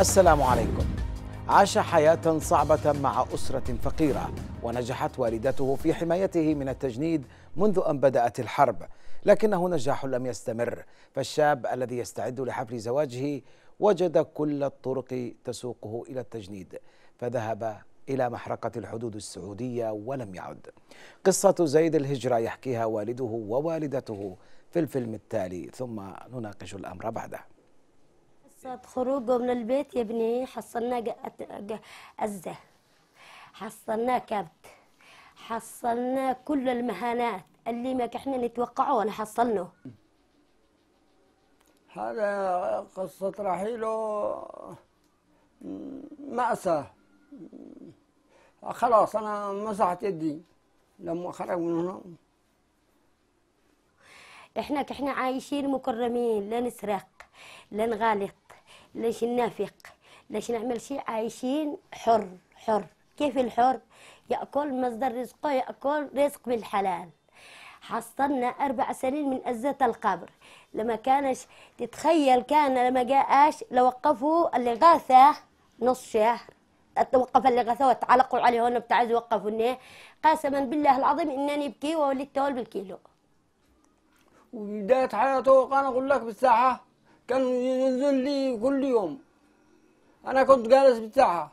السلام عليكم عاش حياة صعبة مع أسرة فقيرة ونجحت والدته في حمايته من التجنيد منذ أن بدأت الحرب لكنه نجاح لم يستمر فالشاب الذي يستعد لحفل زواجه وجد كل الطرق تسوقه إلى التجنيد فذهب إلى محرقة الحدود السعودية ولم يعد قصة زيد الهجرة يحكيها والده ووالدته في الفيلم التالي ثم نناقش الأمر بعده صاد خروجه من البيت يا ابني حصلناه أزة حصلناه كبت حصلناه كل المهانات اللي ما احنا نتوقعه ولا حصلناه هذا قصة رحيله مأساة خلاص أنا مسحت يدي لما خرج من هنا احنا احنا عايشين مكرمين لا نسرق لا نغالق ليش نافق ليش نعمل شيء عايشين حر حر كيف الحر يأكل مصدر رزقه يأكل رزق بالحلال حصلنا أربع سنين من أزة القبر لما كانش تتخيل كان لما جاءش لوقفوا الإغاثة نص شهر توقف الإغاثة وتعلقوا عليه هون بتاع يوقفوني قسما بالله العظيم إنني أبكي وولدت بالكيلو وبداية حياته انا أقول لك بالساحه كان ينزل لي كل يوم انا كنت جالس بتاعها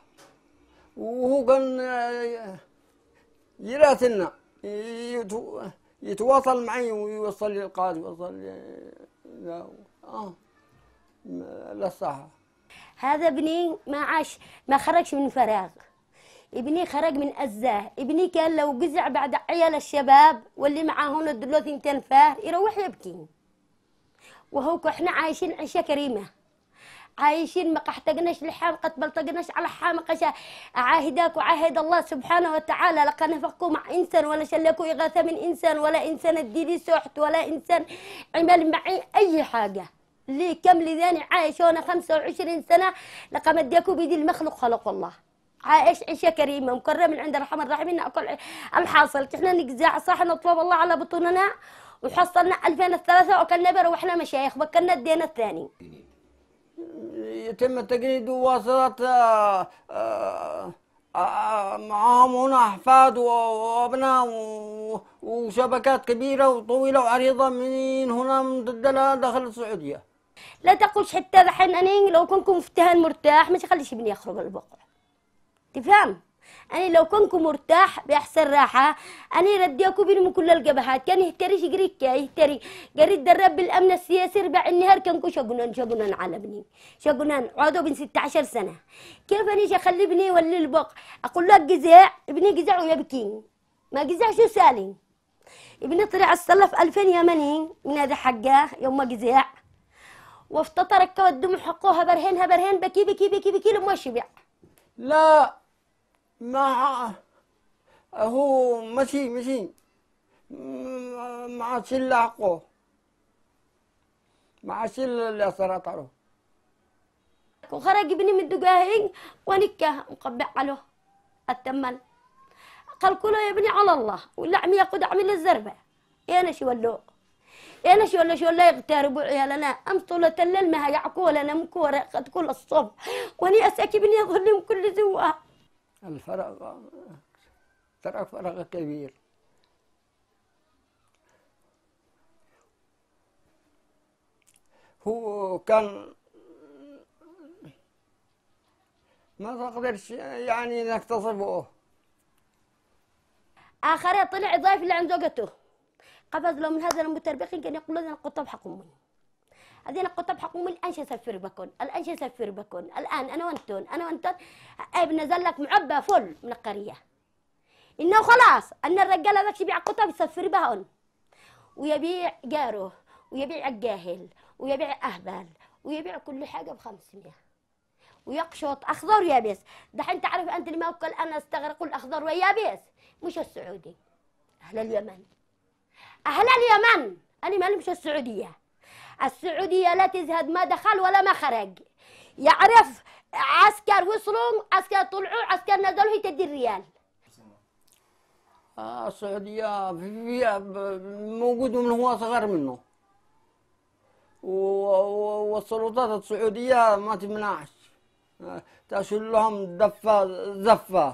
وهو كان يراسلنا يتواصل معي ويوصل لي القاضي ويوصل لي اه للصحة هذا ابني ما عاش ما خرجش من فراغ ابني خرج من أزاه ابني كان لو قزع بعد عيال الشباب واللي معاهن دلوث تنفاه يروح يبكي وهو احنا عايشين عيشه كريمه عايشين ما قحتقناش لحام قد بلطقناش على حام قشا عاهداك وعاهد الله سبحانه وتعالى لقنا نفقكم مع انسان ولا شلكوا إغاثة من انسان ولا انسان اديني سحت ولا انسان عمل معي اي حاجه لي كم لذاني عايش وانا 25 سنه لقد مديكوا بيدي المخلوق خلق الله عايش عيشه كريمه مكرمه من عند الرحمن الرحيم أكل الحاصل احنا نقزع صح نطلب الله على بطوننا وحصلنا 2003 وكنا بروحنا مشايخ وكنا الدين الثاني يتم التقليد وواسطة معاهم آه، آه، هنا أحفاد وأبناء وشبكات كبيرة وطويلة وعريضة من هنا من داخل السعودية لا تقولش حتى دحين أنا لو كنكم فتهان مرتاح ما تخليش ابني يخرج البقعة تفهم؟ أنا لو كنكم مرتاح بأحسن راحة أنا رديكو بينهم كل الجبهات كان يهتري شجريك يهتري قريت درب بالأمن السياسي ربع النهار كنكو شقنان شقنان على بني شقنان عودوا بن 16 سنة كيف أنا أخلي بني ولا البق أقول لك جزع ابني جزع ويبكي ما جزع شو سالي ابني طلع الصلاة في 2000 يمني من هذا حقه يوم ما جزع وافتطرك كود الدموع حقوها برهنها برهن بكي بكي بكي بكي لما شبع لا ما هو ماشي ماشي مع شي اللي حقه مع شي اللي صرات له وخرج ابني من دقاهين ونكه مقبع له التمل قال كله يا ابني على الله واللعم ياخذ عمل الزربه انا شو ولو انا شو ولا شو ولا يغتربوا عيالنا امس طولة الليل ما هيعكوا أنا مكورة قد كل الصبح واني اساكي بني اظلم كل زواء الفراغ ترك فراغ كبير هو كان ما تقدرش يعني انك تصفه اخر طلع ضيف اللي عنده قته قفز له من هذا المتربخين كان يقول لنا القطه بحق امي هذه القطب حقهم الان سفر بكم الان سفر بكم الان انا وانتون انا وانتون ابن زلك معبى فل من القريه انه خلاص ان الرجال هذاك يبيع قطب يسفر بهن ويبيع جاره ويبيع الجاهل ويبيع اهبل ويبيع كل حاجه ب 500 ويقشط اخضر ويابس دحين تعرف انت اللي ما انا استغرق الاخضر واليابس مش السعودي اهل اليمن اهل اليمن انا ما مش السعوديه السعودية لا تزهد ما دخل ولا ما خرج يعرف عسكر وصلوا عسكر طلعوا عسكر نزلوا هي تدي الريال آه السعودية موجود من هو صغر منه والسلطات السعودية ما تمنعش تشيل لهم دفة زفة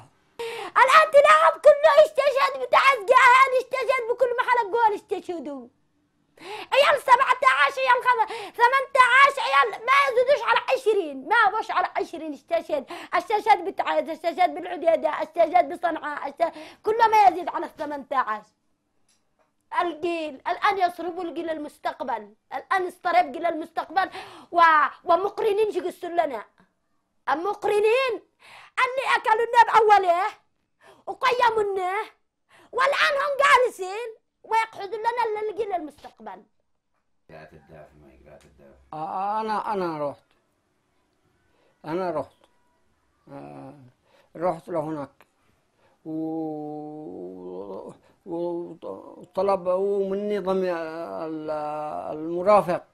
الآن تلاعب كله استشهد بتاع الجهال استشهد بكل محل الجوال استشهدوا عيال سبع عيال خمس 18 عيال ما يزيدوش على 20 ما بوش على 20 استشهد استشهد بتعز استشهد بالعديده استشهد بصنعاء استشهد كله ما يزيد على 18 الجيل الآن يصرفوا الجيل المستقبل الآن اضطرب جيل المستقبل و... ومقرنين قصوا لنا المقرنين اللي أكلوا لنا بأوله وقيموا لنا والآن هم جالسين ويقعدوا لنا الجيل المستقبل آه، آه، انا انا رحت انا رحت آه، رحت لهناك و وطلبوا مني ضم المرافق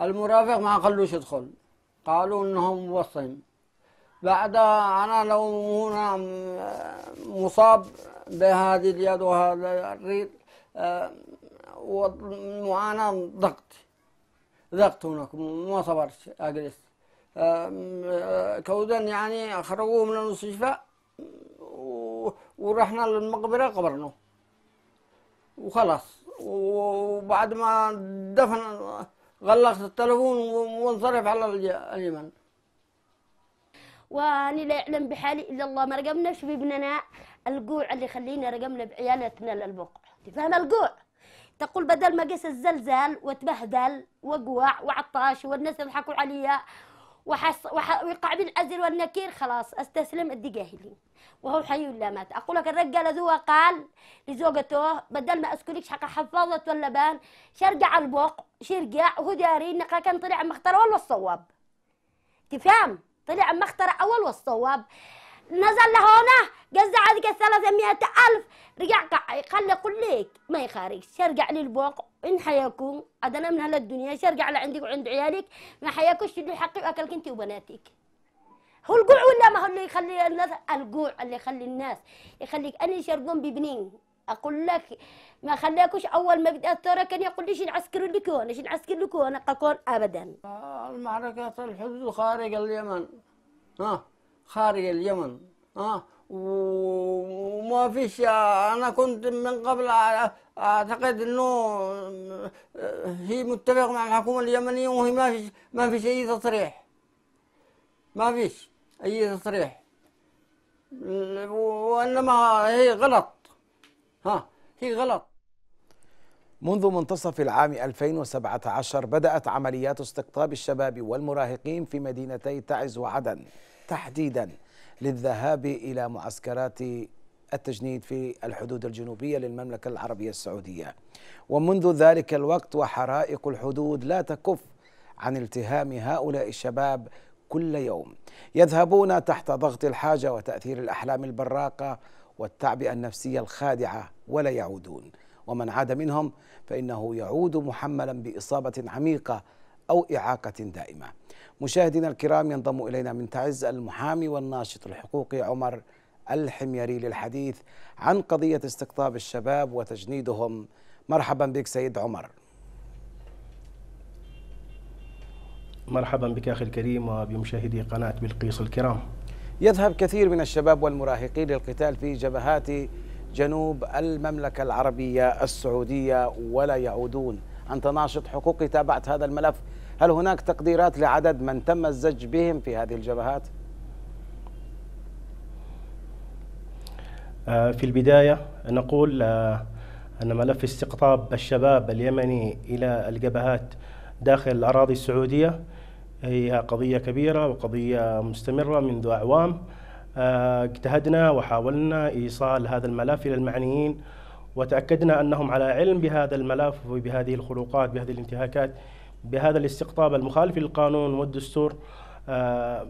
المرافق ما خلوش يدخل قالوا انهم موصين بعد انا لو هنا مصاب بهذه اليد وهذا الريد وانا ضغط ضغط هناك ما صبرت أجلس كودا يعني خرجوه من المستشفى ورحنا للمقبرة قبرناه وخلاص وبعد ما دفن غلقت التلفون وانصرف على اليمن واني لا يعلم بحالي الا الله ما رقمناش ابننا القوع اللي خلينا رقمنا بعيالتنا للبقع تفهم القوع تقول بدل ما قيس الزلزال وتبهدل واقوع وعطاش والناس يضحكوا عليا وحص وح... ويقع بالعزل والنكير خلاص استسلم ادي جاهلي وهو حي ولا مات اقول لك الرجال ذو قال لزوجته بدل ما اسكنك حق حفاظه بان شرقع البوق شرقع وهو داري انك كان طلع مختار اول والصواب تفهم طلع مختار اول والصواب نزل لهونه قز عليك 300 ألف رجع خلى لك ما يخارج شرجع للبوق إن حياكم أدنا من هلا الدنيا شرجع لعندك وعند عيالك ما حياكوش تدوا حقي وأكلك أنت وبناتك هو الجوع ولا ما هو اللي يخلي الناس الجوع اللي يخلي الناس يخليك أني شرقون ببنين اقول لك ما خلاكوش اول ما بدات ترى كان يقول لي شي نعسكر لك هون شي نعسكر لك هون ابدا آه، المعركه الحدود خارج اليمن ها خارج اليمن اه وما فيش انا كنت من قبل اعتقد انه آه، هي متفق مع الحكومه اليمنيه وهي ما فيش ما فيش اي تصريح ما فيش اي تصريح وانما هي غلط ها هي غلط منذ منتصف العام 2017 بدأت عمليات استقطاب الشباب والمراهقين في مدينتي تعز وعدن تحديدا للذهاب إلى معسكرات التجنيد في الحدود الجنوبية للمملكة العربية السعودية ومنذ ذلك الوقت وحرائق الحدود لا تكف عن التهام هؤلاء الشباب كل يوم يذهبون تحت ضغط الحاجة وتأثير الأحلام البراقة والتعبئة النفسية الخادعة ولا يعودون ومن عاد منهم فإنه يعود محملا بإصابة عميقة أو إعاقة دائمة مشاهدينا الكرام ينضم إلينا من تعز المحامي والناشط الحقوقي عمر الحميري للحديث عن قضية استقطاب الشباب وتجنيدهم مرحبا بك سيد عمر مرحبا بك أخي الكريم وبمشاهدي قناة بلقيس الكرام يذهب كثير من الشباب والمراهقين للقتال في جبهات جنوب المملكة العربية السعودية ولا يعودون أنت ناشط حقوقي تابعت هذا الملف هل هناك تقديرات لعدد من تم الزج بهم في هذه الجبهات؟ آه، في البداية نقول آه، أن ملف استقطاب الشباب اليمني إلى الجبهات داخل الأراضي السعودية هي قضية كبيرة وقضية مستمرة منذ أعوام آه، اجتهدنا وحاولنا إيصال هذا الملف إلى المعنيين وتأكدنا أنهم على علم بهذا الملف وبهذه الخروقات بهذه الانتهاكات بهذا الاستقطاب المخالف للقانون والدستور آه،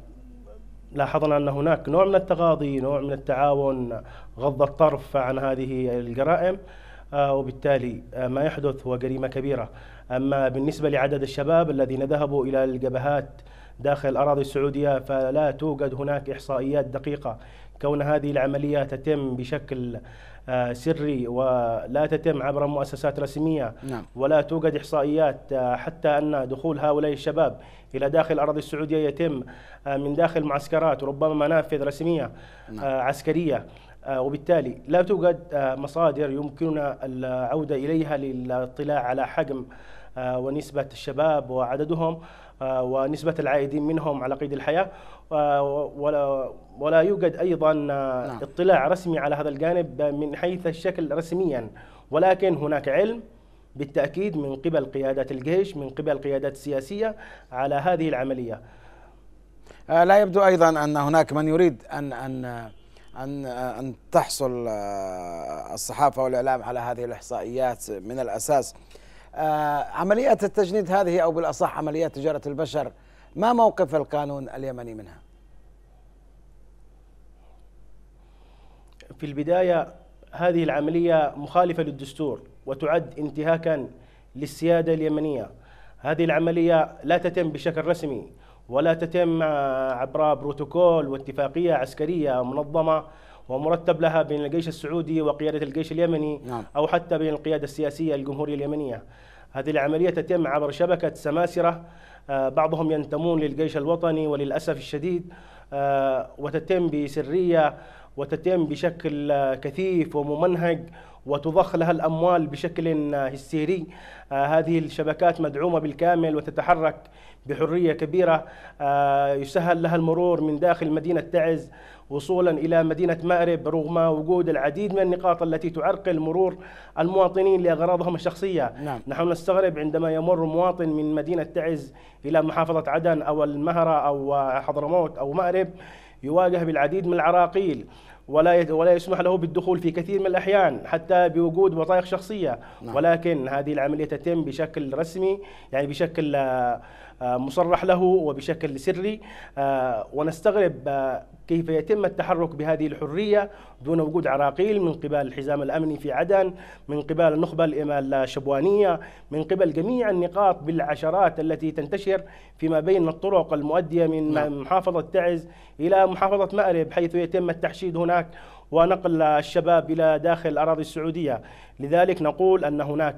لاحظنا ان هناك نوع من التغاضي، نوع من التعاون، غض الطرف عن هذه الجرائم آه، وبالتالي آه، ما يحدث هو جريمه كبيره، اما بالنسبه لعدد الشباب الذين ذهبوا الى الجبهات داخل الأراضي السعودية فلا توجد هناك إحصائيات دقيقة كون هذه العملية تتم بشكل آه، سري ولا تتم عبر مؤسسات رسمية نعم. ولا توجد إحصائيات آه، حتى أن دخول هؤلاء الشباب إلى داخل الأراضي السعودية يتم آه، من داخل معسكرات وربما منافذ رسمية نعم. عسكرية وبالتالي لا توجد مصادر يمكننا العودة إليها للاطلاع على حجم ونسبة الشباب وعددهم آه، ونسبة العائدين منهم على قيد الحياة آه، ولا ولا يوجد أيضا آه، نعم. اطلاع رسمي على هذا الجانب من حيث الشكل رسميا ولكن هناك علم بالتأكيد من قبل قيادات الجيش من قبل قيادات السياسية على هذه العملية لا يبدو أيضا أن هناك من يريد أن أن أن أن تحصل الصحافة والإعلام على هذه الإحصائيات من الأساس آه، عمليات التجنيد هذه او بالاصح عمليات تجاره البشر ما موقف القانون اليمني منها؟ في البدايه هذه العمليه مخالفه للدستور وتعد انتهاكا للسياده اليمنيه. هذه العمليه لا تتم بشكل رسمي ولا تتم عبر بروتوكول واتفاقيه عسكريه منظمه ومرتب لها بين الجيش السعودي وقيادة الجيش اليمني نعم. أو حتى بين القيادة السياسية الجمهورية اليمنية هذه العملية تتم عبر شبكة سماسرة آه، بعضهم ينتمون للجيش الوطني وللأسف الشديد آه، وتتم بسرية وتتم بشكل آه، كثيف وممنهج وتضخ لها الأموال بشكل آه، هستيري آه، هذه الشبكات مدعومة بالكامل وتتحرك بحرية كبيرة آه، يسهل لها المرور من داخل مدينة تعز وصولا إلى مدينة مأرب رغم وجود العديد من النقاط التي تعرقل مرور المواطنين لأغراضهم الشخصية نعم. نحن نستغرب عندما يمر مواطن من مدينة تعز إلى محافظة عدن أو المهرة أو حضرموت أو مأرب يواجه بالعديد من العراقيل ولا ولا يسمح له بالدخول في كثير من الاحيان حتى بوجود وثائق شخصيه نعم. ولكن هذه العمليه تتم بشكل رسمي يعني بشكل آه، آه، مصرح له وبشكل سري آه، ونستغرب آه، كيف يتم التحرك بهذه الحرية دون وجود عراقيل من قبل الحزام الأمني في عدن من قبل النخبة الإمال الشبوانية من قبل جميع النقاط بالعشرات التي تنتشر فيما بين الطرق المؤدية من نعم. محافظة تعز إلى محافظة مأرب حيث يتم التحشيد هناك ونقل الشباب إلى داخل الأراضي السعودية لذلك نقول أن هناك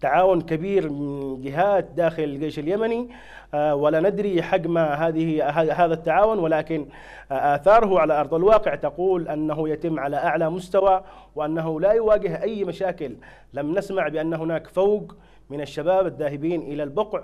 تعاون كبير من جهات داخل الجيش اليمني آه، ولا ندري حجم هذه هذا التعاون ولكن آه، اثاره على ارض الواقع تقول انه يتم على اعلى مستوى وانه لا يواجه اي مشاكل لم نسمع بان هناك فوق من الشباب الذاهبين الى البقع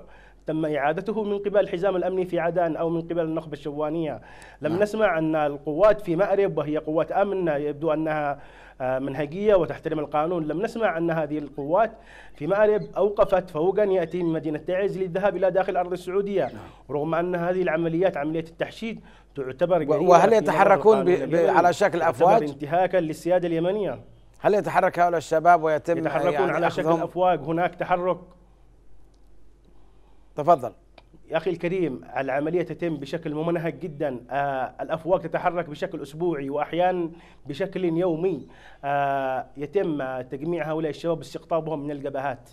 تم إعادته من قبل الحزام الأمني في عدن أو من قبل النخبة الشوانية لم نعم. نسمع أن القوات في مأرب وهي قوات أمن يبدو أنها آه، منهجية وتحترم القانون لم نسمع أن هذه القوات في مأرب أوقفت فوقا يأتي من مدينة تعز للذهاب إلى داخل الأرض السعودية نعم. رغم أن هذه العمليات عملية التحشيد تعتبر وهل يتحركون على شكل أفواج؟ انتهاكا للسيادة اليمنية هل يتحرك هؤلاء الشباب ويتم يتحركون يعني على شكل أفواج هناك تحرك تفضل يا اخي الكريم العمليه تتم بشكل ممنهج جدا آه الافواج تتحرك بشكل اسبوعي واحيانا بشكل يومي آه يتم تجميع هؤلاء الشباب واستقطابهم من الجبهات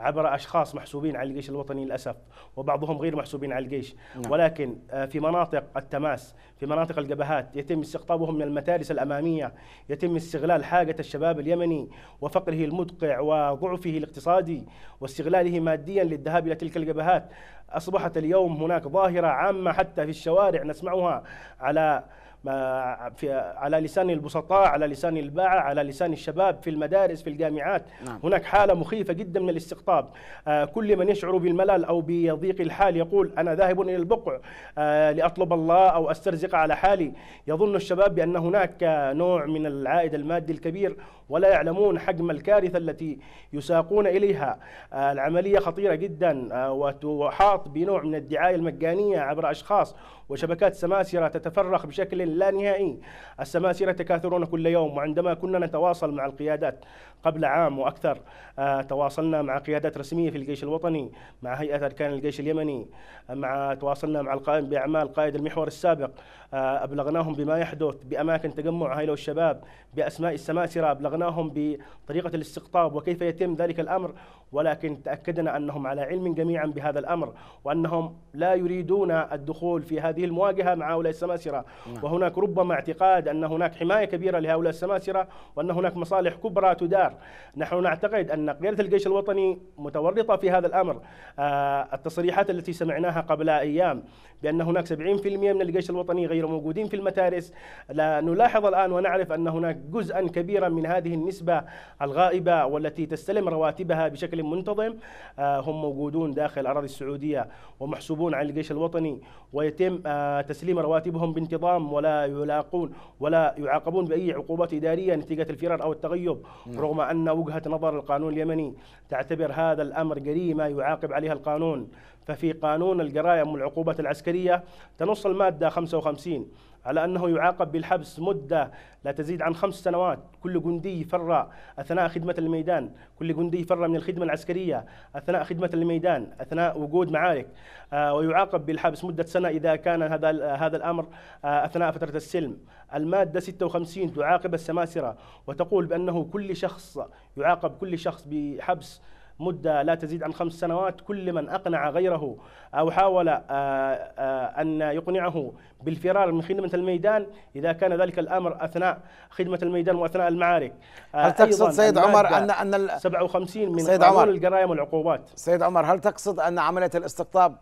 عبر أشخاص محسوبين على الجيش الوطني للأسف وبعضهم غير محسوبين على الجيش نعم. ولكن آه، في مناطق التماس في مناطق الجبهات يتم استقطابهم من المتارس الأمامية يتم استغلال حاجة الشباب اليمني وفقره المدقع وضعفه الاقتصادي واستغلاله ماديا للذهاب إلى تلك الجبهات أصبحت اليوم هناك ظاهرة عامة حتى في الشوارع نسمعها على ما في على لسان البسطاء على لسان الباعة على لسان الشباب في المدارس في الجامعات نعم. هناك حالة مخيفة جدا من الاستقطاب آه كل من يشعر بالملل أو بضيق الحال يقول أنا ذاهب إلى البقع آه لأطلب الله أو أسترزق على حالي يظن الشباب بأن هناك آه، نوع من العائد المادي الكبير ولا يعلمون حجم الكارثة التي يساقون إليها آه العملية خطيرة جدا آه وتحاط بنوع من الدعاية المجانية عبر أشخاص وشبكات سماسرة تتفرخ بشكل لا نهائي السماسرة تكاثرون كل يوم وعندما كنا نتواصل مع القيادات قبل عام وأكثر آه، تواصلنا مع قيادات رسمية في الجيش الوطني مع هيئة أركان الجيش اليمني مع تواصلنا مع القائم بأعمال قائد المحور السابق آه، أبلغناهم بما يحدث بأماكن تجمع هايلو الشباب بأسماء السماسرة أبلغناهم بطريقة الاستقطاب وكيف يتم ذلك الأمر ولكن تأكدنا أنهم على علم جميعا بهذا الأمر وأنهم لا يريدون الدخول في هذه المواجهة مع هؤلاء السماسرة نعم. وهنا هناك ربما اعتقاد أن هناك حماية كبيرة لهؤلاء السماسرة وأن هناك مصالح كبرى تدار نحن نعتقد أن قيادة الجيش الوطني متورطة في هذا الأمر آه، التصريحات التي سمعناها قبل أيام بأن هناك 70% من الجيش الوطني غير موجودين في المتارس لا نلاحظ الآن ونعرف أن هناك جزءا كبيرا من هذه النسبة الغائبة والتي تستلم رواتبها بشكل منتظم آه، هم موجودون داخل أراضي السعودية ومحسوبون على الجيش الوطني ويتم آه، تسليم رواتبهم بانتظام ولا ولا يلاقون ولا يعاقبون باي عقوبات اداريه نتيجه الفرار او التغيب مم. نعم. رغم ان وجهه نظر القانون اليمني تعتبر هذا الامر جريمه يعاقب عليها القانون ففي قانون الجرائم والعقوبات العسكريه تنص الماده 55 على أنه يعاقب بالحبس مدة لا تزيد عن خمس سنوات كل جندي فر أثناء خدمة الميدان كل جندي فر من الخدمة العسكرية أثناء خدمة الميدان أثناء وجود معارك آه، ويعاقب بالحبس مدة سنة إذا كان هذا هذا الأمر آه، أثناء فترة السلم المادة 56 تعاقب السماسرة وتقول بأنه كل شخص يعاقب كل شخص بحبس مدة لا تزيد عن خمس سنوات كل من أقنع غيره أو حاول آه، آه، أن يقنعه بالفرار من خدمة الميدان إذا كان ذلك الأمر أثناء خدمة الميدان وأثناء المعارك آه، هل تقصد سيد عمر أن أن 57 من سيد عمر الجرائم والعقوبات سيد عمر هل تقصد أن عملية الاستقطاب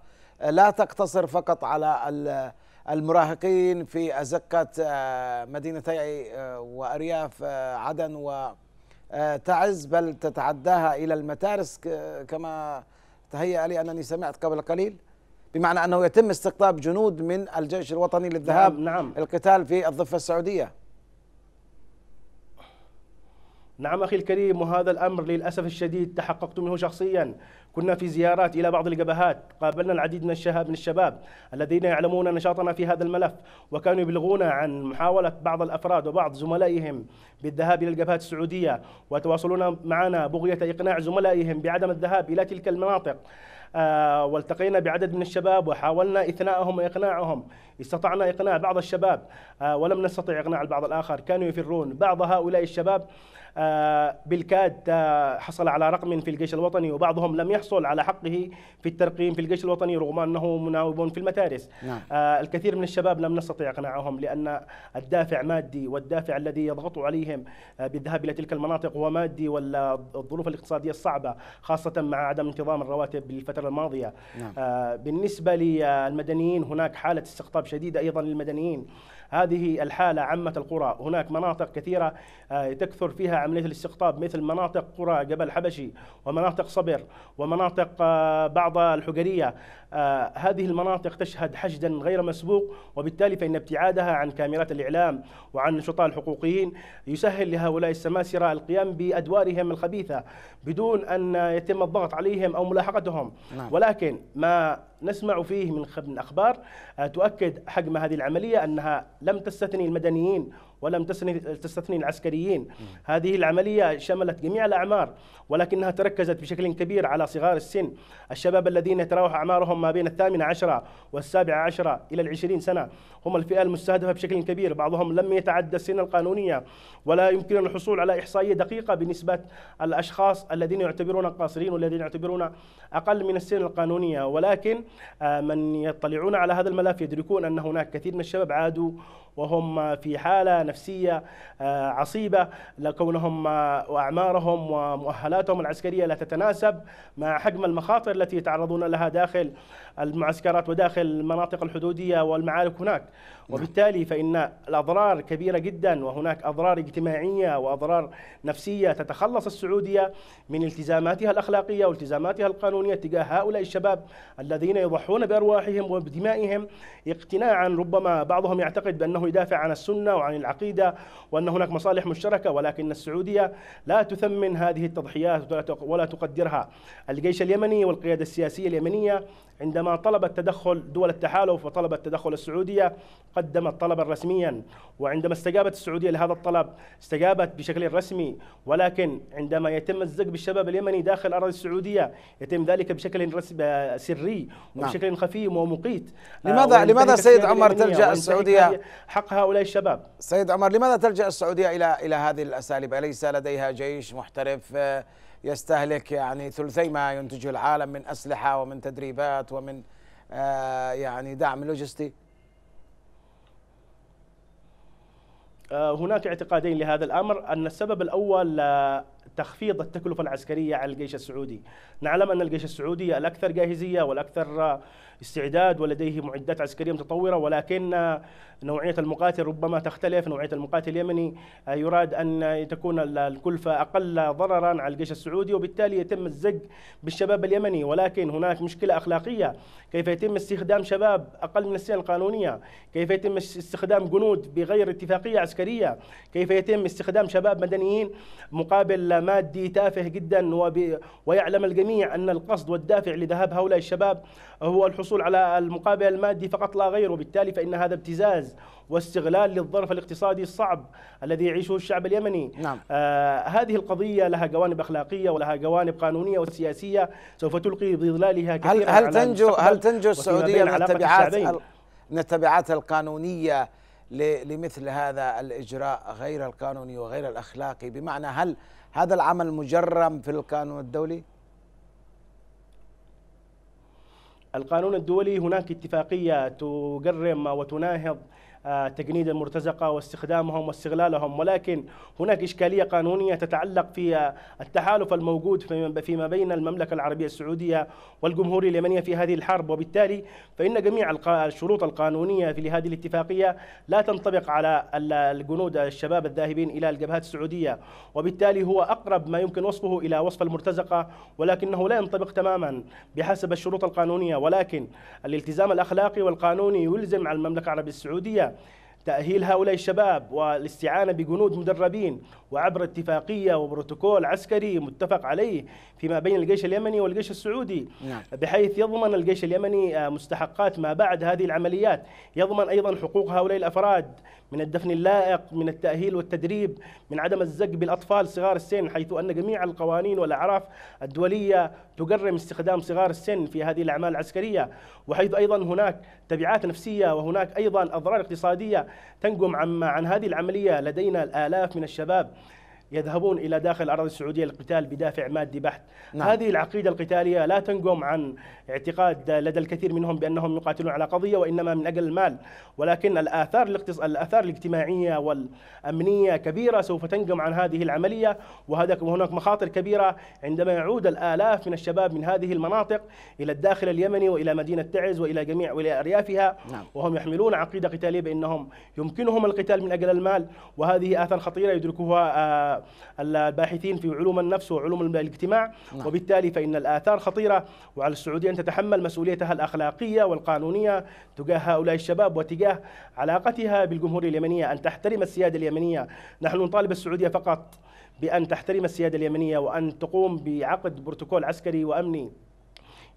لا تقتصر فقط على المراهقين في أزقة مدينتي وأرياف عدن و آه، تعز بل تتعداها إلى المتارس كما تهيأ لي أنني سمعت قبل قليل بمعنى أنه يتم استقطاب جنود من الجيش الوطني للذهاب نعم نعم القتال في الضفة السعودية نعم أخي الكريم وهذا الأمر للأسف الشديد تحققت منه شخصيا كنا في زيارات إلى بعض الجبهات قابلنا العديد من الشباب من الشباب الذين يعلمون نشاطنا في هذا الملف وكانوا يبلغونا عن محاولة بعض الأفراد وبعض زملائهم بالذهاب إلى الجبهات السعودية وتواصلون معنا بغية إقناع زملائهم بعدم الذهاب إلى تلك المناطق آه والتقينا بعدد من الشباب وحاولنا إثناءهم وإقناعهم استطعنا إقناع بعض الشباب آه ولم نستطع إقناع البعض الآخر كانوا يفرون بعض هؤلاء الشباب آه، بالكاد آه، حصل على رقم في الجيش الوطني وبعضهم لم يحصل على حقه في الترقيم في الجيش الوطني رغم أنه مناوب في المدارس نعم. آه، الكثير من الشباب لم نستطيع إقناعهم لأن الدافع مادي والدافع الذي يضغط عليهم بالذهاب إلى تلك المناطق هو مادي والظروف الاقتصادية الصعبة خاصة مع عدم انتظام الرواتب بالفترة الماضية نعم. بالنسبة للمدنيين هناك حالة استقطاب شديدة أيضا للمدنيين هذه الحالة عامة القرى هناك مناطق كثيرة آه، تكثر فيها عملية الاستقطاب مثل مناطق قرى جبل حبشي ومناطق صبر ومناطق آه، بعض الحجرية آه، هذه المناطق تشهد حشدا غير مسبوق وبالتالي فإن ابتعادها عن كاميرات الإعلام وعن نشطاء الحقوقيين يسهل لهؤلاء السماسرة القيام بأدوارهم الخبيثة بدون أن يتم الضغط عليهم أو ملاحقتهم نعم. ولكن ما نسمع فيه من أخبار آه، تؤكد حجم هذه العملية أنها لم تستثني المدنيين ولم تستثني العسكريين هذه العملية شملت جميع الأعمار ولكنها تركزت بشكل كبير على صغار السن الشباب الذين يتراوح أعمارهم ما بين الثامنة عشرة والسابعة عشرة إلى العشرين سنة هم الفئة المستهدفة بشكل كبير بعضهم لم يتعدى السن القانونية ولا يمكن الحصول على إحصائية دقيقة بنسبة الأشخاص الذين يعتبرون قاصرين والذين يعتبرون أقل من السن القانونية ولكن آه، من يطلعون على هذا الملف يدركون أن هناك كثير من الشباب عادوا وهم في حالة نفسية آه، عصيبة لكونهم آه، وأعمارهم ومؤهلاتهم العسكرية لا تتناسب مع حجم المخاطر التي يتعرضون لها داخل المعسكرات وداخل المناطق الحدودية والمعارك هناك نعم. وبالتالي فإن الأضرار كبيرة جدا وهناك أضرار اجتماعية وأضرار نفسية تتخلص السعودية من التزاماتها الأخلاقية والتزاماتها القانونية تجاه هؤلاء الشباب الذين يضحون بأرواحهم وبدمائهم اقتناعا ربما بعضهم يعتقد بأنه يدافع عن السنة وعن العقيدة وأن هناك مصالح مشتركة ولكن السعودية لا تثمن هذه التضحيات ولا تقدرها الجيش اليمني والقيادة السياسية اليمنية عندما طلبت تدخل دول التحالف وطلبت تدخل السعودية قدمت طلبا رسميا وعندما استجابت السعودية لهذا الطلب استجابت بشكل رسمي ولكن عندما يتم الزق بالشباب اليمني داخل أراضي السعودية يتم ذلك بشكل رسمي سري نعم. وبشكل خفي ومقيت لماذا لماذا سيد عمر تلجأ السعودية حق هؤلاء الشباب سيد عمر لماذا تلجأ السعودية إلى إلى هذه الأساليب أليس لديها جيش محترف يستهلك يعني ثلثي ما ينتجه العالم من اسلحه ومن تدريبات ومن آه، يعني دعم لوجستي آه، هناك اعتقادين لهذا الامر ان السبب الاول آه، تخفيض التكلفة العسكرية على الجيش السعودي نعلم أن الجيش السعودي الأكثر جاهزية والأكثر استعداد ولديه معدات عسكرية متطورة ولكن نوعية المقاتل ربما تختلف نوعية المقاتل اليمني يراد أن تكون الكلفة أقل ضررا على الجيش السعودي وبالتالي يتم الزج بالشباب اليمني ولكن هناك مشكلة أخلاقية كيف يتم استخدام شباب أقل من السن القانونية كيف يتم استخدام جنود بغير اتفاقية عسكرية كيف يتم استخدام شباب مدنيين مقابل مادي تافه جدا ويعلم الجميع أن القصد والدافع لذهاب هؤلاء الشباب هو الحصول على المقابل المادي فقط لا غير وبالتالي فإن هذا ابتزاز واستغلال للظرف الاقتصادي الصعب الذي يعيشه الشعب اليمني نعم. آه هذه القضية لها جوانب أخلاقية ولها جوانب قانونية وسياسية سوف تلقي بظلالها كثيرا هل, هل تنجو هل تنجو السعودية من التبعات من التبعات القانونية لمثل هذا الإجراء غير القانوني وغير الأخلاقي بمعنى هل هذا العمل مجرم في القانون الدولي؟ القانون الدولي هناك اتفاقية تقرم وتناهض تجنيد المرتزقة واستخدامهم واستغلالهم ولكن هناك إشكالية قانونية تتعلق في التحالف الموجود فيما بين المملكة العربية السعودية والجمهورية اليمنية في هذه الحرب وبالتالي فإن جميع الشروط القانونية لهذه الاتفاقية لا تنطبق على الجنود الشباب الذاهبين إلى الجبهات السعودية وبالتالي هو أقرب ما يمكن وصفه إلى وصف المرتزقة ولكنه لا ينطبق تماما بحسب الشروط القانونية ولكن الالتزام الأخلاقي والقانوني يلزم على المملكة العربية السعودية تأهيل هؤلاء الشباب والاستعانة بجنود مدربين وعبر اتفاقية وبروتوكول عسكري متفق عليه فيما بين الجيش اليمني والجيش السعودي نعم. بحيث يضمن الجيش اليمني مستحقات ما بعد هذه العمليات يضمن أيضا حقوق هؤلاء الأفراد من الدفن اللائق من التأهيل والتدريب من عدم الزق بالأطفال صغار السن حيث أن جميع القوانين والأعراف الدولية تجرم استخدام صغار السن في هذه الأعمال العسكرية وحيث أيضا هناك تبعات نفسية وهناك أيضا أضرار اقتصادية تنجم عن, عن هذه العملية لدينا الآلاف من الشباب يذهبون الى داخل الاراضي السعوديه للقتال بدافع مادي بحت نعم. هذه العقيده القتاليه لا تنقم عن اعتقاد لدى الكثير منهم بانهم يقاتلون على قضيه وانما من اجل المال ولكن الاثار الاقتص... الاثار الاجتماعيه والامنيه كبيره سوف تنقم عن هذه العمليه وهذا وهناك مخاطر كبيره عندما يعود الالاف من الشباب من هذه المناطق الى الداخل اليمني والى مدينه تعز والى جميع والى اريافها نعم. وهم يحملون عقيده قتاليه بانهم يمكنهم القتال من اجل المال وهذه اثار خطيره يدركها آه، الباحثين في علوم النفس وعلوم الاجتماع نعم. وبالتالي فإن الآثار خطيرة وعلى السعودية أن تتحمل مسؤوليتها الأخلاقية والقانونية تجاه هؤلاء الشباب وتجاه علاقتها بالجمهورية اليمنية أن تحترم السيادة اليمنية نحن نطالب السعودية فقط بأن تحترم السيادة اليمنية وأن تقوم بعقد بروتوكول عسكري وأمني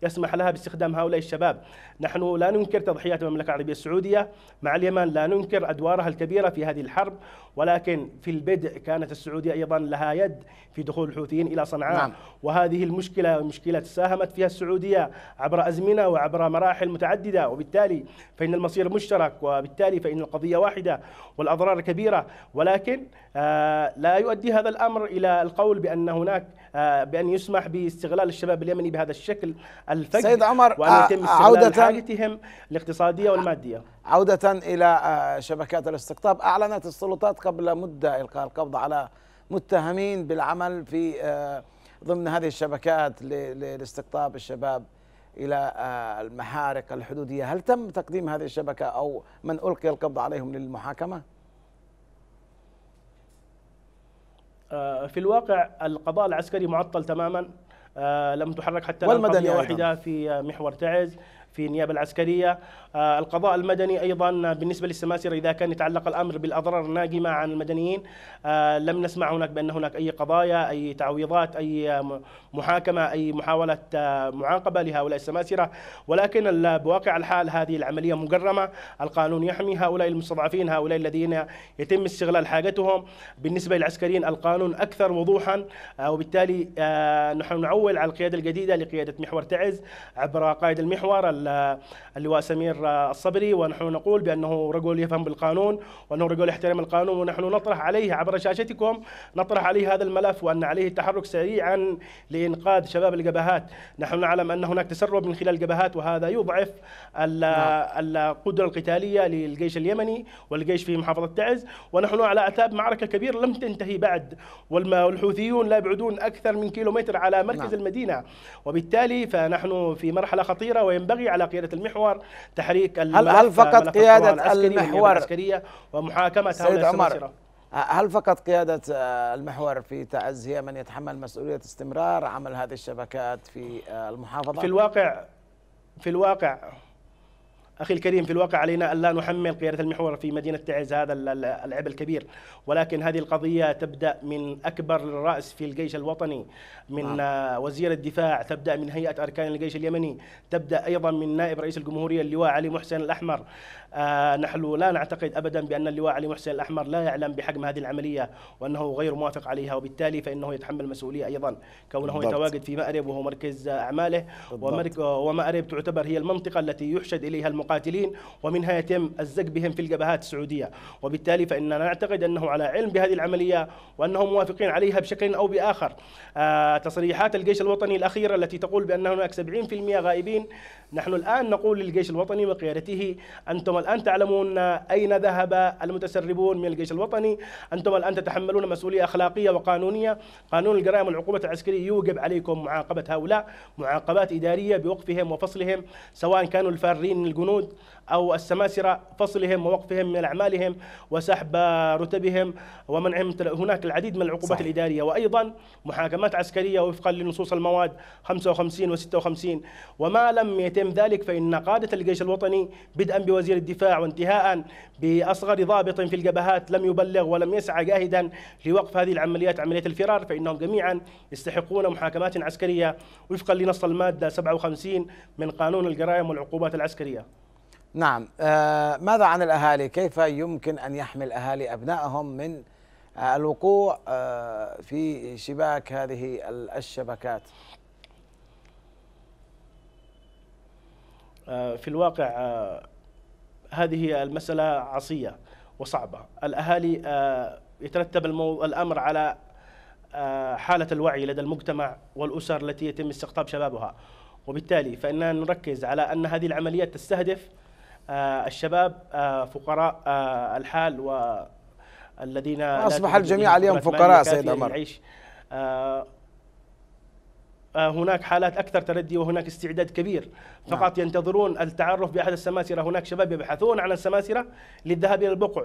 يسمح لها باستخدام هؤلاء الشباب نحن لا ننكر تضحيات المملكة العربية السعودية مع اليمن لا ننكر أدوارها الكبيرة في هذه الحرب ولكن في البدء كانت السعودية أيضا لها يد في دخول الحوثيين إلى صنعاء نعم. وهذه المشكلة مشكلة ساهمت فيها السعودية عبر أزمنة وعبر مراحل متعددة وبالتالي فإن المصير مشترك وبالتالي فإن القضية واحدة والأضرار كبيرة ولكن آه، لا يؤدي هذا الأمر إلى القول بأن هناك آه، بأن يسمح باستغلال الشباب اليمني بهذا الشكل الفج سيد عمر وأن يتم آه، استغلال عودة حاجتهم الاقتصادية والمادية عودة إلى آه، شبكات الاستقطاب أعلنت السلطات قبل مدة إلقاء القبض على متهمين بالعمل في ضمن هذه الشبكات لاستقطاب الشباب الى المحارق الحدوديه، هل تم تقديم هذه الشبكه او من القي القبض عليهم للمحاكمه؟ آه، في الواقع القضاء العسكري معطل تماما آه، لم تحرك حتى الان واحدة في محور تعز في النيابة العسكرية آه، القضاء المدني أيضا بالنسبة للسماسرة إذا كان يتعلق الأمر بالأضرار الناجمة عن المدنيين آه، لم نسمع هناك بأن هناك أي قضايا أي تعويضات أي محاكمة أي محاولة آه، معاقبة لهؤلاء السماسرة ولكن بواقع الحال هذه العملية مجرمة القانون يحمي هؤلاء المستضعفين هؤلاء الذين يتم استغلال حاجتهم بالنسبة للعسكريين القانون أكثر وضوحا وبالتالي نحن نعول على القيادة الجديدة لقيادة محور تعز عبر قائد المحور اللواء سمير الامير الصبري ونحن نقول بانه رجل يفهم بالقانون وانه رجل يحترم القانون ونحن نطرح عليه عبر شاشتكم نطرح عليه هذا الملف وان عليه التحرك سريعا لانقاذ شباب الجبهات نحن نعلم ان هناك تسرب من خلال الجبهات وهذا يضعف نعم. القدره القتاليه للجيش اليمني والجيش في محافظه تعز ونحن على اعتاب معركه كبيره لم تنتهي بعد والحوثيون لا يبعدون اكثر من كيلومتر على نعم. مركز المدينه وبالتالي فنحن في مرحله خطيره وينبغي على قياده المحور تحرك تحريك هل هل فقط قيادة المحور العسكرية ومحاكمة سيد عمر هل فقط قيادة المحور في تعز هي من يتحمل مسؤولية استمرار عمل هذه الشبكات في آه، المحافظة؟ في الواقع في الواقع أخي الكريم في الواقع علينا أن لا نحمل قيادة المحور في مدينة تعز هذا العبء الكبير ولكن هذه القضية تبدأ من أكبر الرأس في الجيش الوطني من نعم. آه. وزير الدفاع تبدأ من هيئة أركان الجيش اليمني تبدأ أيضا من نائب رئيس الجمهورية اللواء علي محسن الأحمر آه، نحن لا نعتقد ابدا بان اللواء علي محسن الاحمر لا يعلم بحجم هذه العمليه وانه غير موافق عليها وبالتالي فانه يتحمل مسؤوليه ايضا كونه بالضبط. يتواجد في مأرب وهو مركز اعماله ومأرب تعتبر هي المنطقه التي يحشد اليها المقاتلين ومنها يتم الزق بهم في الجبهات السعوديه وبالتالي فاننا نعتقد انه على علم بهذه العمليه وانهم موافقين عليها بشكل او باخر آه، تصريحات الجيش الوطني الاخيره التي تقول بان هناك 70% غائبين نحن الان نقول للجيش الوطني وقيادته انتم الآن تعلمون أين ذهب المتسربون من الجيش الوطني أنتم الآن تتحملون مسؤولية أخلاقية وقانونية قانون الجرائم والعقوبات العسكرية يوجب عليكم معاقبة هؤلاء معاقبات إدارية بوقفهم وفصلهم سواء كانوا الفارين الجنود أو السماسرة فصلهم ووقفهم من أعمالهم وسحب رتبهم ومنعهم هناك العديد من العقوبات صحيح. الإدارية وأيضا محاكمات عسكرية وفقا لنصوص المواد 55 و56 وما لم يتم ذلك فإن قادة الجيش الوطني بدءا بوزير الدفاع وانتهاء بأصغر ضابط في الجبهات لم يبلغ ولم يسعى جاهدا لوقف هذه العمليات عملية الفرار فإنهم جميعا يستحقون محاكمات عسكرية وفقا لنص المادة 57 من قانون الجرائم والعقوبات العسكرية نعم آه، ماذا عن الأهالي كيف يمكن أن يحمي الأهالي أبنائهم من آه، الوقوع آه، في شباك هذه الشبكات في الواقع هذه المسألة عصية وصعبة الأهالي يترتب الأمر على حالة الوعي لدى المجتمع والأسر التي يتم استقطاب شبابها وبالتالي فإننا نركز على أن هذه العمليات تستهدف آه، الشباب آه، فقراء آه، الحال والذين اصبح الجميع اليوم فقراء سيد عمر هناك حالات اكثر تردي وهناك استعداد كبير نعم. فقط نعم. ينتظرون التعرف باحد السماسره هناك شباب يبحثون عن السماسره للذهاب الى البقع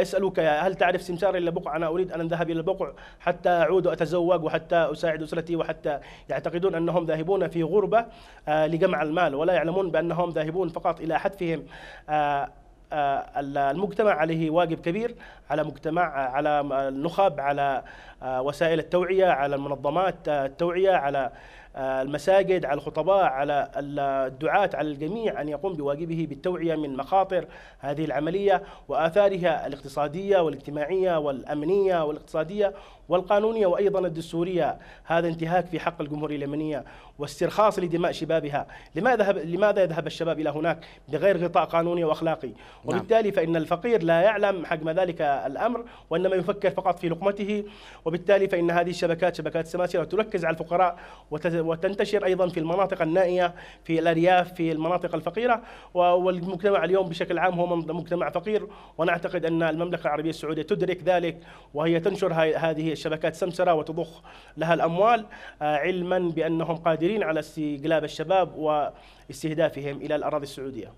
يسألوك هل تعرف سمسار إلا بقع أنا أريد أن أذهب إلى البقع حتى أعود وأتزوج وحتى أساعد أسرتي وحتى يعتقدون أنهم ذاهبون في غربة آه، لجمع المال ولا يعلمون بأنهم ذاهبون فقط إلى حتفهم آه، آه، المجتمع عليه واجب كبير على مجتمع على النخب على آه، وسائل التوعية على المنظمات آه، التوعية على آه، المساجد على الخطباء على الدعاة على الجميع أن يقوم بواجبه بالتوعية من مخاطر هذه العملية وآثارها الاقتصادية والاجتماعية والأمنية والاقتصادية والقانونية وأيضا الدستورية هذا انتهاك في حق الجمهورية اليمنية واسترخاص لدماء شبابها لماذا لماذا يذهب الشباب إلى هناك بغير غطاء قانوني وأخلاقي نعم. وبالتالي فإن الفقير لا يعلم حجم ذلك الأمر وإنما يفكر فقط في لقمته وبالتالي فإن هذه الشبكات شبكات سماسره تركز على الفقراء وتنتشر أيضا في المناطق النائية في الأرياف في المناطق الفقيرة والمجتمع اليوم بشكل عام هو مجتمع فقير ونعتقد أن المملكة العربية السعودية تدرك ذلك وهي تنشر هذه الشبكات سمسرة وتضخ لها الأموال آه، علما بأنهم قادرين على استقلاب الشباب واستهدافهم إلى الأراضي السعودية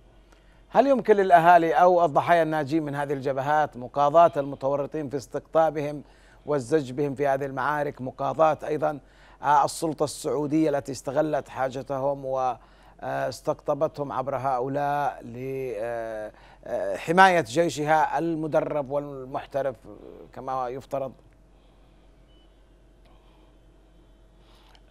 هل يمكن للأهالي أو الضحايا الناجين من هذه الجبهات مقاضاة المتورطين في استقطابهم والزج بهم في هذه المعارك مقاضاة أيضا آه، السلطة السعودية التي استغلت حاجتهم واستقطبتهم عبر هؤلاء لحماية آه، آه، جيشها المدرب والمحترف كما يفترض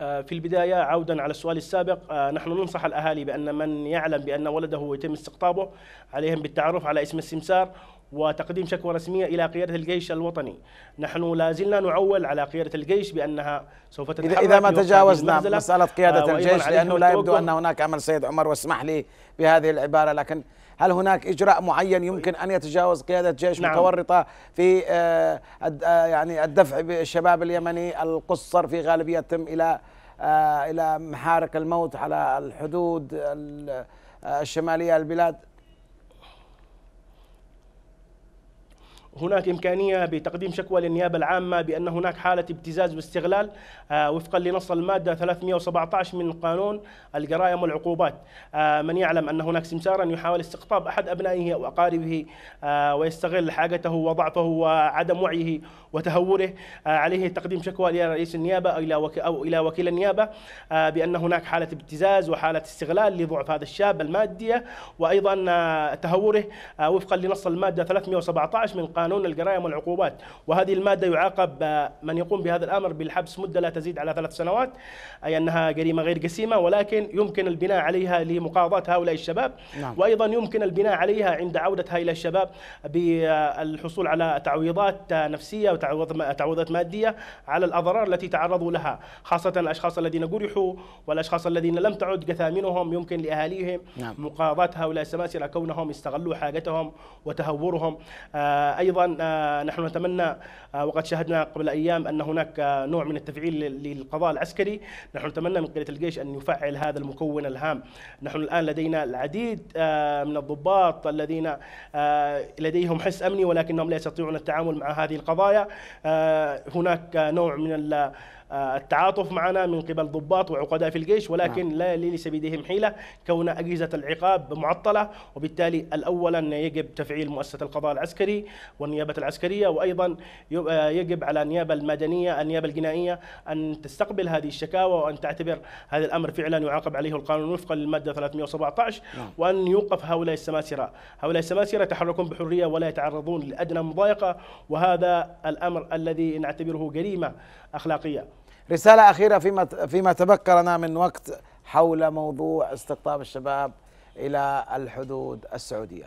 آه، في البداية عودا على السؤال السابق آه، نحن ننصح الأهالي بأن من يعلم بأن ولده يتم استقطابه عليهم بالتعرف على اسم السمسار وتقديم شكوى رسمية إلى قيادة الجيش الوطني نحن لا زلنا نعول على قيادة الجيش بأنها سوف تتحرك إذا ما تجاوزنا مسألة قيادة آه، الجيش لأنه لا يبدو أن هناك أمل سيد عمر واسمح لي بهذه العبارة لكن هل هناك إجراء معين يمكن أن يتجاوز قيادة جيش نعم. متورطة في آه، آه، يعني الدفع بالشباب اليمني القصر في غالبيتهم إلى آه، إلى محارق الموت على الحدود الشمالية البلاد هناك إمكانية بتقديم شكوى للنيابة العامة بأن هناك حالة ابتزاز واستغلال آه، وفقا لنص المادة 317 من قانون الجرائم والعقوبات آه، من يعلم أن هناك سمسارا يحاول استقطاب أحد أبنائه أو أقاربه آه، ويستغل حاجته وضعفه وعدم وعيه وتهوره عليه تقديم شكوى إلى رئيس النيابة أو إلى وكيل النيابة بأن هناك حالة ابتزاز وحالة استغلال لضعف هذا الشاب المادية وأيضا تهوره وفقا لنص المادة 317 من قانون قانون الجرائم والعقوبات وهذه المادة يعاقب من يقوم بهذا الأمر بالحبس مدة لا تزيد على ثلاث سنوات أي أنها جريمة غير جسيمة ولكن يمكن البناء عليها لمقاضاة هؤلاء الشباب نعم. وأيضا يمكن البناء عليها عند عودتها إلى الشباب بالحصول على تعويضات نفسية وتعويضات مادية على الأضرار التي تعرضوا لها خاصة الأشخاص الذين جرحوا والأشخاص الذين لم تعد جثامنهم يمكن لأهاليهم نعم. مقاضاة هؤلاء السماسرة كونهم استغلوا حاجتهم وتهورهم آه، أيضا ايضا آه، نحن نتمنى آه، وقد شاهدنا قبل ايام ان هناك آه، نوع من التفعيل للقضاء العسكري نحن نتمنى من قياده الجيش ان يفعل هذا المكون الهام نحن الان لدينا العديد من الضباط الذين لديهم حس امني ولكنهم لا يستطيعون التعامل مع هذه القضايا هناك نوع من التعاطف معنا من قبل ضباط وعقداء في الجيش ولكن نعم. لا ليس بيدهم حيله كون اجهزه العقاب معطله وبالتالي الاولا يجب تفعيل مؤسسه القضاء العسكري والنيابة العسكرية وأيضا آه، يجب على النيابة المدنية النيابة الجنائية أن تستقبل هذه الشكاوى وأن تعتبر هذا الأمر فعلا يعاقب عليه القانون وفقا للمادة 317 نعم. وأن يوقف هؤلاء السماسرة هؤلاء السماسرة يتحركون بحرية ولا يتعرضون لأدنى مضايقة وهذا الأمر الذي نعتبره جريمة أخلاقية رسالة أخيرة فيما فيما تبقى لنا من وقت حول موضوع استقطاب الشباب إلى الحدود السعودية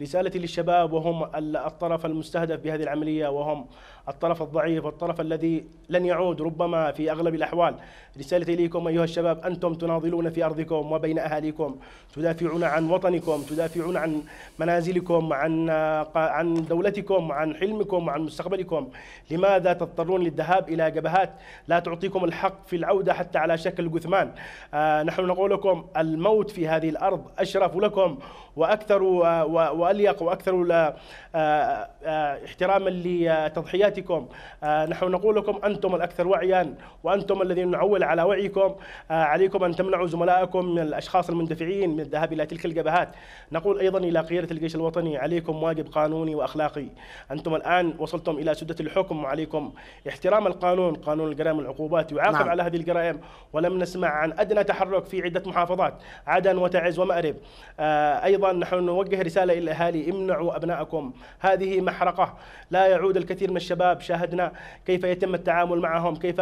رسالتي للشباب وهم الطرف المستهدف بهذه العملية وهم الطرف الضعيف والطرف الذي لن يعود ربما في أغلب الأحوال رسالتي إليكم أيها الشباب أنتم تناضلون في أرضكم وبين أهاليكم تدافعون عن وطنكم تدافعون عن منازلكم عن عن دولتكم عن حلمكم عن مستقبلكم لماذا تضطرون للذهاب إلى جبهات لا تعطيكم الحق في العودة حتى على شكل جثمان آه نحن نقول لكم الموت في هذه الأرض أشرف لكم وأكثر آه، وأليق وأكثر آه، آه، احتراما لتضحيات حياتكم آه، نحن نقول لكم أنتم الأكثر وعيا وأنتم الذين نعول على وعيكم آه، عليكم أن تمنعوا زملائكم من الأشخاص المندفعين من الذهاب إلى تلك الجبهات نقول أيضا إلى قيادة الجيش الوطني عليكم واجب قانوني وأخلاقي أنتم الآن وصلتم إلى سدة الحكم وعليكم احترام القانون قانون الجرائم والعقوبات يعاقب نعم. على هذه الجرائم ولم نسمع عن أدنى تحرك في عدة محافظات عدن وتعز ومأرب آه، أيضا نحن نوجه رسالة إلى الأهالي امنعوا أبنائكم هذه محرقة لا يعود الكثير من الشباب الشباب شاهدنا كيف يتم التعامل معهم كيف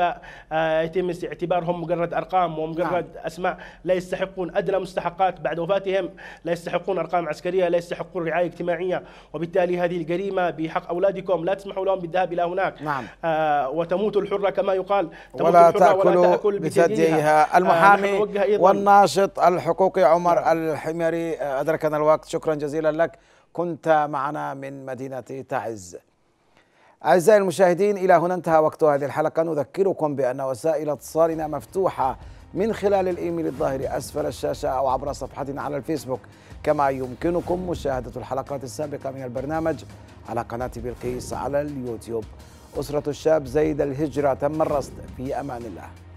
آه، يتم اعتبارهم مجرد أرقام ومجرد نعم. أسماء لا يستحقون أدنى مستحقات بعد وفاتهم لا يستحقون أرقام عسكرية لا يستحقون رعاية اجتماعية وبالتالي هذه الجريمة بحق أولادكم لا تسمحوا لهم بالذهاب إلى هناك نعم. آه وتموت الحرة كما يقال تموت ولا, ولا تأكل بثديها آه، المحامي آه والناشط الحقوقي عمر نعم. الحميري آه، أدركنا الوقت شكرا جزيلا لك كنت معنا من مدينة تعز أعزائي المشاهدين إلى هنا انتهى وقت هذه الحلقة نذكركم بأن وسائل اتصالنا مفتوحة من خلال الإيميل الظاهر أسفل الشاشة أو عبر صفحتنا على الفيسبوك كما يمكنكم مشاهدة الحلقات السابقة من البرنامج على قناة بلقيس على اليوتيوب أسرة الشاب زيد الهجرة تم الرصد في أمان الله